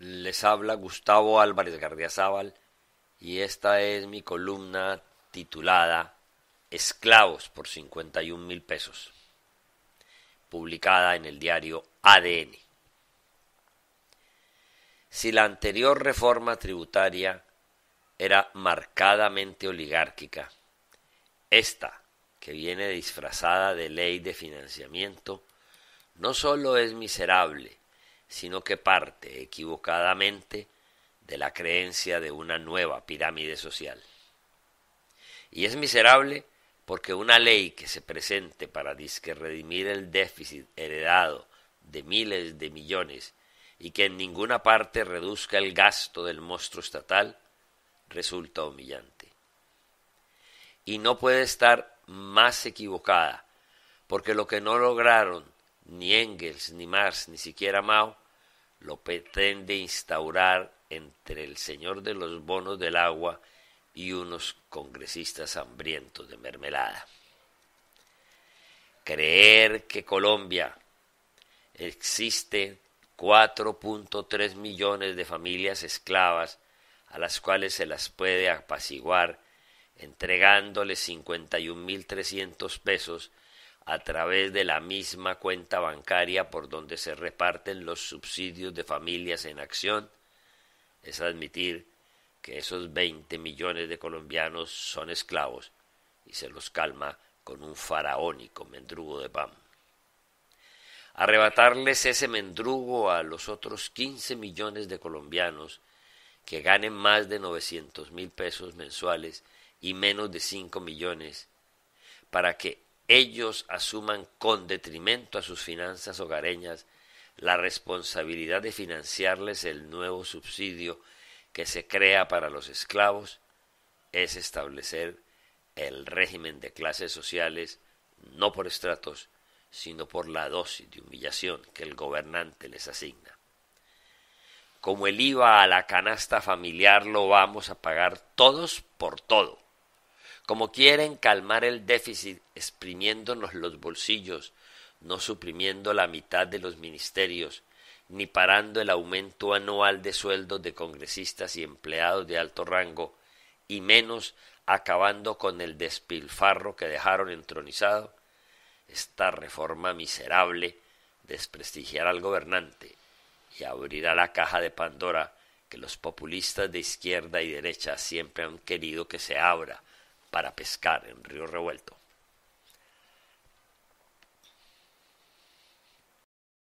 Les habla Gustavo Álvarez Gardiazabal y esta es mi columna titulada Esclavos por 51 mil pesos, publicada en el diario ADN. Si la anterior reforma tributaria era marcadamente oligárquica, esta, que viene disfrazada de ley de financiamiento, no solo es miserable, sino que parte equivocadamente de la creencia de una nueva pirámide social. Y es miserable porque una ley que se presente para disque redimir el déficit heredado de miles de millones y que en ninguna parte reduzca el gasto del monstruo estatal, resulta humillante. Y no puede estar más equivocada, porque lo que no lograron ni Engels, ni Marx, ni siquiera Mao, lo pretende instaurar entre el señor de los bonos del agua y unos congresistas hambrientos de mermelada. Creer que Colombia existe 4.3 millones de familias esclavas a las cuales se las puede apaciguar entregándoles 51.300 pesos a través de la misma cuenta bancaria por donde se reparten los subsidios de familias en acción, es admitir que esos 20 millones de colombianos son esclavos y se los calma con un faraónico mendrugo de pan. Arrebatarles ese mendrugo a los otros 15 millones de colombianos que ganen más de 900 mil pesos mensuales y menos de 5 millones para que ellos asuman con detrimento a sus finanzas hogareñas la responsabilidad de financiarles el nuevo subsidio que se crea para los esclavos, es establecer el régimen de clases sociales no por estratos, sino por la dosis de humillación que el gobernante les asigna. Como el IVA a la canasta familiar lo vamos a pagar todos por todo como quieren calmar el déficit exprimiéndonos los bolsillos, no suprimiendo la mitad de los ministerios, ni parando el aumento anual de sueldos de congresistas y empleados de alto rango, y menos acabando con el despilfarro que dejaron entronizado, esta reforma miserable desprestigiará al gobernante y abrirá la caja de Pandora que los populistas de izquierda y derecha siempre han querido que se abra para pescar en río revuelto.